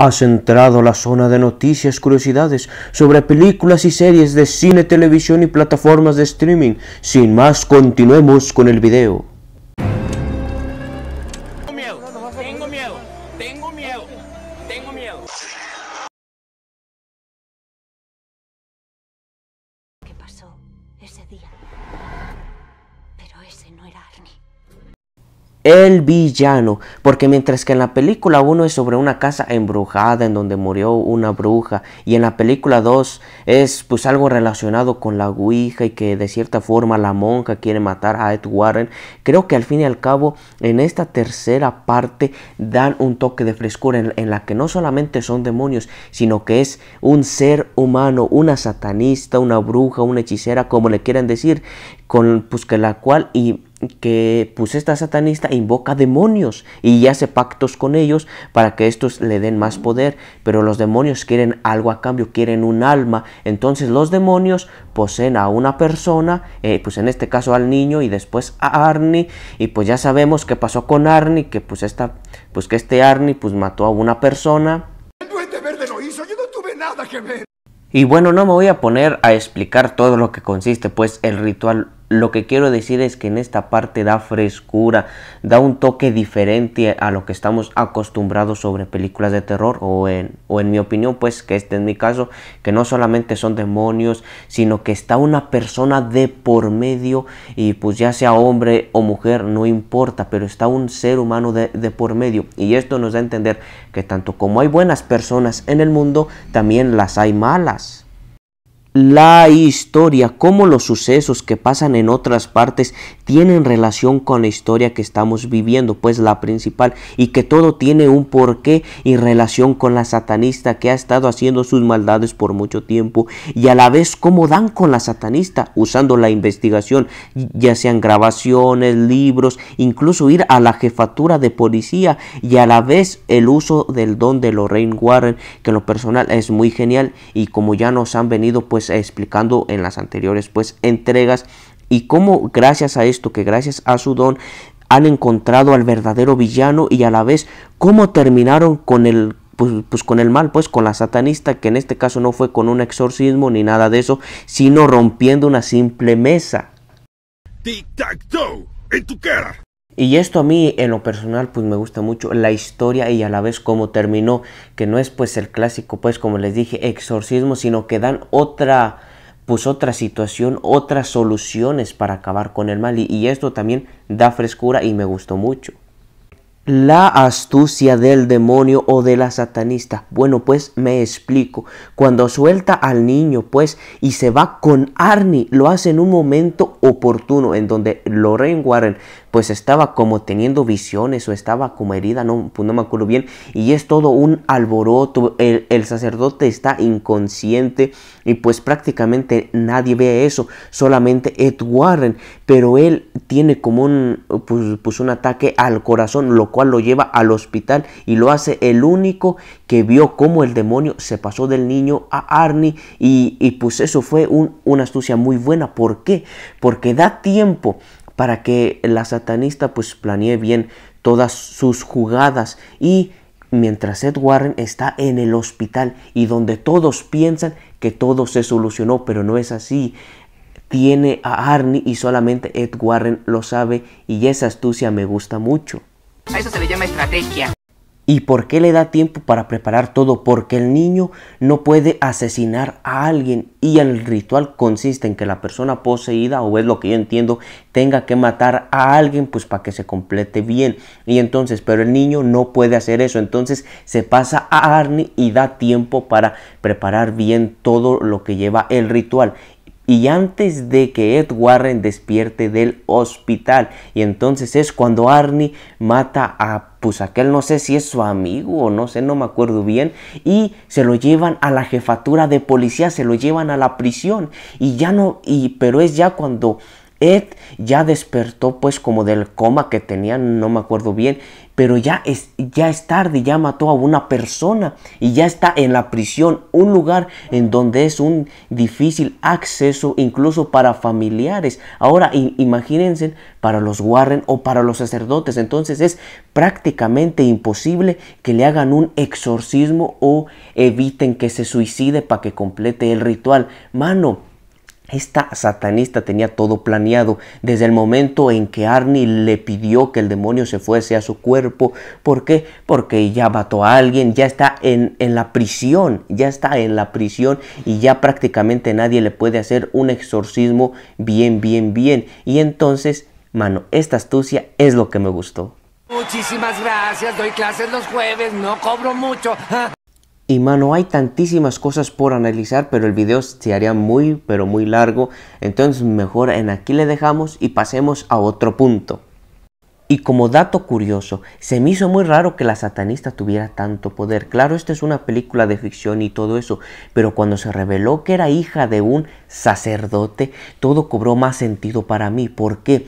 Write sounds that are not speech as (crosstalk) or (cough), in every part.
Has entrado a la zona de noticias, curiosidades sobre películas y series de cine, televisión y plataformas de streaming. Sin más, continuemos con el video. Tengo miedo, tengo miedo, tengo miedo, tengo miedo. ¿Qué pasó ese día? Pero ese no era Arnie el villano. Porque mientras que en la película 1 es sobre una casa embrujada en donde murió una bruja. Y en la película 2 es pues algo relacionado con la Ouija y que de cierta forma la monja quiere matar a Ed Warren. Creo que al fin y al cabo en esta tercera parte dan un toque de frescura en, la que no solamente son demonios, sino que es un ser humano, una satanista, una bruja, una hechicera, como le quieran decir, con pues que la cual y que pues esta satanista invoca demonios y hace pactos con ellos para que estos le den más poder, pero los demonios quieren algo a cambio, quieren un alma, entonces los demonios poseen a una persona, eh, pues en este caso al niño y después a Arnie y pues ya sabemos qué pasó con Arnie, que pues esta, pues que este Arnie pues mató a una persona. Y bueno, no me voy a poner a explicar todo lo que consiste pues el ritual lo que quiero decir es que en esta parte da frescura, da un toque diferente a lo que estamos acostumbrados sobre películas de terror o en, o en mi opinión pues que este es mi caso, que no solamente son demonios, sino que está una persona de por medio y pues ya sea hombre o mujer, no importa, pero está un ser humano de, de por medio y esto nos da a entender que tanto como hay buenas personas en el mundo, también las hay malas la historia, cómo los sucesos que pasan en otras partes tienen relación con la historia que estamos viviendo, pues la principal, y que todo tiene un porqué y relación con la satanista que ha estado haciendo sus maldades por mucho tiempo, y a la vez cómo dan con la satanista usando la investigación, ya sean grabaciones, libros, incluso ir a la jefatura de policía, y a la vez el uso del don de Lorraine Warren, que lo personal es muy genial, y como ya nos han venido pues pues, eh, explicando en las anteriores pues entregas y cómo gracias a esto, que gracias a su don han encontrado al verdadero villano y a la vez cómo terminaron con el pues, pues con el mal, pues con la satanista, que en este caso no fue con un exorcismo ni nada de eso, sino rompiendo una simple mesa. Tic tac en tu y esto a mí en lo personal pues me gusta mucho la historia y a la vez cómo terminó, que no es pues el clásico pues como les dije exorcismo, sino que dan otra pues otra situación, otras soluciones para acabar con el mal y, esto también da frescura y me gustó mucho. La astucia del demonio o de la satanista. Bueno, pues me explico. Cuando suelta al niño, pues, y se va con Arnie, lo hace en un momento oportuno en donde Lorraine Warren pues estaba como teniendo visiones o estaba como herida, no, pues, no me acuerdo bien, y es todo un alboroto, el, sacerdote está inconsciente y pues prácticamente nadie ve eso, solamente Ed Warren, pero él tiene como un, pues, pues, un ataque al corazón, lo cual lo lleva al hospital y lo hace el único que vio cómo el demonio se pasó del niño a Arnie y, pues eso fue una astucia muy buena, ¿por qué? porque da tiempo para que la satanista pues planee bien todas sus jugadas y mientras Ed Warren está en el hospital y donde todos piensan que todo se solucionó, pero no es así. Tiene a Arnie y solamente Ed Warren lo sabe y esa astucia me gusta mucho. A eso se le llama estrategia. ¿Y por qué le da tiempo para preparar todo? Porque el niño no puede asesinar a alguien y el ritual consiste en que la persona poseída, o es lo que yo entiendo, tenga que matar a alguien pues para que se complete bien. Y entonces, pero el niño no puede hacer eso, entonces se pasa a Arnie y da tiempo para preparar bien todo lo que lleva el ritual y antes de que Ed Warren despierte del hospital. Y entonces es cuando Arnie mata a pues aquel no sé si es su amigo o no sé, no me acuerdo bien, y se lo llevan a la jefatura de policía, se lo llevan a la prisión, y ya no, y pero es ya cuando Ed ya despertó pues como del coma que tenía, no me acuerdo bien, pero ya es, ya es tarde, ya mató a una persona y ya está en la prisión, un lugar en donde es un difícil acceso incluso para familiares. Ahora imagínense para los Warren o para los sacerdotes, entonces es prácticamente imposible que le hagan un exorcismo o eviten que se suicide para que complete el ritual. Mano, esta satanista tenía todo planeado desde el momento en que Arnie le pidió que el demonio se fuese a su cuerpo. ¿Por qué? Porque ya mató a alguien, ya está en, la prisión, ya está en la prisión y ya prácticamente nadie le puede hacer un exorcismo bien, bien, bien. Y entonces, mano, esta astucia es lo que me gustó. Muchísimas gracias, doy clases los jueves, no cobro mucho. (laughs) Y mano, hay tantísimas cosas por analizar, pero el video se haría muy, pero muy largo. Entonces mejor en aquí le dejamos y pasemos a otro punto. Y como dato curioso, se me hizo muy raro que la satanista tuviera tanto poder. Claro, esta es una película de ficción y todo eso, pero cuando se reveló que era hija de un sacerdote, todo cobró más sentido para mí. ¿Por qué?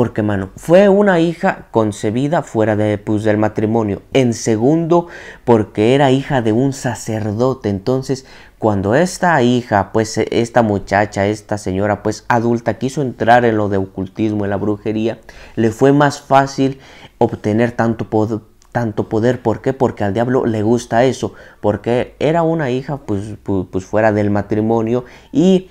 porque, mano, fue una hija concebida fuera de, pues, del matrimonio. En segundo, porque era hija de un sacerdote. Entonces, cuando esta hija, pues e, esta muchacha, esta señora, pues adulta, quiso entrar en lo de ocultismo, en la brujería, le fue más fácil obtener tanto poder, tanto poder. ¿Por qué? Porque al diablo le gusta eso. Porque era una hija pues, pues fuera del matrimonio y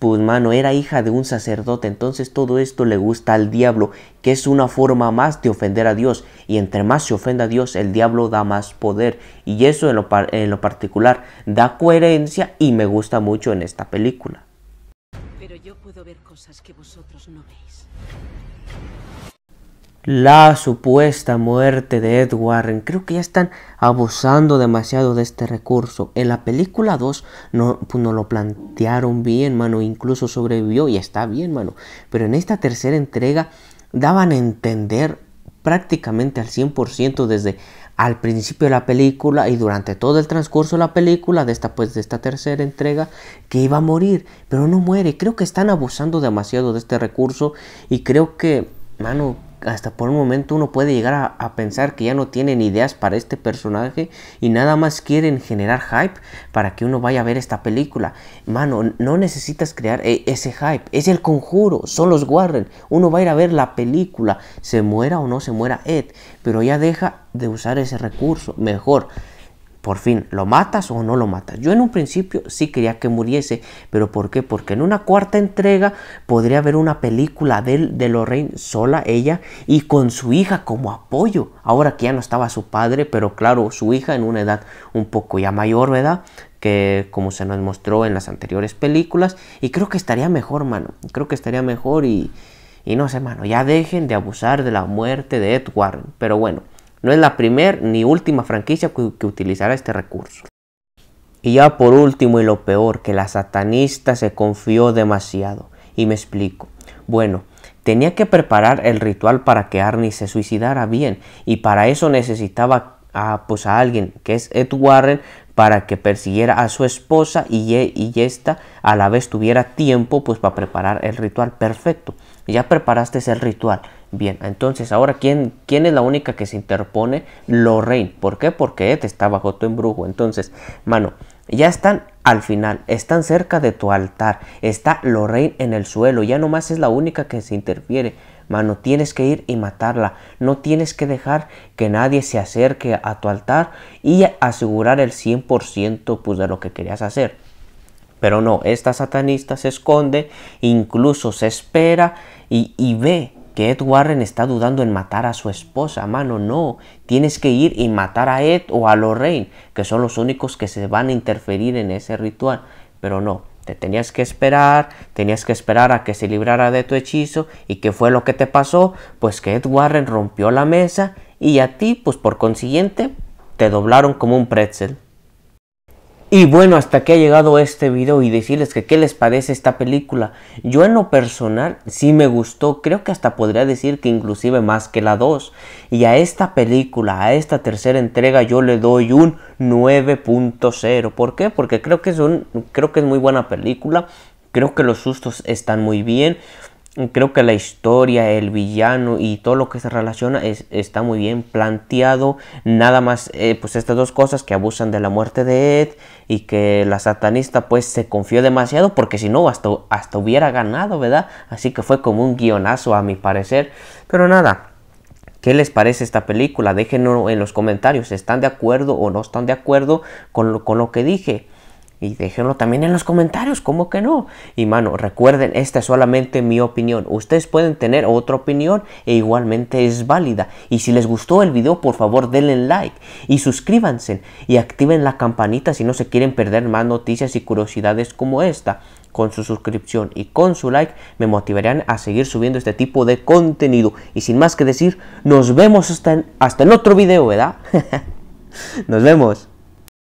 pues mano, era hija de un sacerdote, entonces todo esto le gusta al diablo, que es una forma más de ofender a Dios, y entre más se ofenda a Dios, el diablo da más poder, y eso en lo, en lo particular da coherencia y me gusta mucho en esta película. Pero yo puedo ver cosas que vosotros no veis la supuesta muerte de Ed Warren. Creo que ya están abusando demasiado de este recurso. En la película 2 no, pues, no lo plantearon bien, mano. Incluso sobrevivió y está bien, mano. Pero en esta tercera entrega daban a entender prácticamente al 100% desde al principio de la película y durante todo el transcurso de la película de esta pues, de esta tercera entrega que iba a morir, pero no muere. Creo que están abusando demasiado de este recurso y creo que, mano, hasta por un momento uno puede llegar a, pensar que ya no tienen ideas para este personaje y nada más quieren generar hype para que uno vaya a ver esta película. Mano, no necesitas crear e, ese hype, es el conjuro, son los Warren. Uno va a ir a ver la película, se muera o no se muera Ed, pero ya deja de usar ese recurso. Mejor, por fin, ¿lo matas o no lo matas? Yo en un principio sí quería que muriese, pero ¿por qué? Porque en una cuarta entrega podría haber una película de, de Lorraine sola, ella, y con su hija como apoyo. Ahora que ya no estaba su padre, pero claro, su hija en una edad un poco ya mayor, ¿verdad? que como se nos mostró en las anteriores películas. Y creo que estaría mejor, mano. Creo que estaría mejor y, y no sé, mano. Ya dejen de abusar de la muerte de Edward. Pero bueno, no es la primera ni última franquicia que, utilizará este recurso. Y ya por último y lo peor, que la satanista se confió demasiado. Y me explico. Bueno, tenía que preparar el ritual para que Arnie se suicidara bien y para eso necesitaba a, pues, a alguien que es Ed Warren para que persiguiera a su esposa y, y esta a la vez tuviera tiempo pues para preparar el ritual. Perfecto, ya preparaste ese ritual. Bien, entonces ahora ¿quién, quién es la única que se interpone? Lorraine. ¿Por qué? Porque te está bajo tu embrujo. Entonces, mano, ya están al final, están cerca de tu altar. Está Lorraine en el suelo. Ya nomás es la única que se interfiere. Mano, tienes que ir y matarla. No tienes que dejar que nadie se acerque a tu altar y asegurar el 100% pues, de lo que querías hacer. Pero no, esta satanista se esconde, incluso se espera y, y ve Ed Warren está dudando en matar a su esposa, mano, no, tienes que ir y matar a Ed o a Lorraine, que son los únicos que se van a interferir en ese ritual, pero no, te tenías que esperar, tenías que esperar a que se librara de tu hechizo, y qué fue lo que te pasó, pues que Ed Warren rompió la mesa y a ti, pues por consiguiente, te doblaron como un pretzel. Y bueno, hasta aquí ha llegado este video y decirles que qué les parece esta película. Yo en lo personal sí me gustó, creo que hasta podría decir que inclusive más que la 2. Y a esta película, a esta tercera entrega yo le doy un 9.0. ¿Por qué? Porque creo que es creo que es muy buena película. Creo que los sustos están muy bien creo que la historia, el villano y todo lo que se relaciona es, está muy bien planteado. Nada más, eh, pues estas dos cosas que abusan de la muerte de Ed y que la satanista pues se confió demasiado porque si no hasta, hubiera ganado, ¿verdad? Así que fue como un guionazo a mi parecer. Pero nada. ¿Qué les parece esta película? Déjenlo en los comentarios. ¿Están de acuerdo o no están de acuerdo con con lo que dije? Y déjenlo también en los comentarios, ¿cómo que no? Y mano, recuerden, esta es solamente mi opinión. Ustedes pueden tener otra opinión e igualmente es válida. Y si les gustó el video, por favor denle like y suscríbanse y activen la campanita si no se quieren perder más noticias y curiosidades como esta. Con su suscripción y con su like me motivarán a seguir subiendo este tipo de contenido. Y sin más que decir, nos vemos hasta el hasta otro video, ¿verdad? (laughs) nos vemos.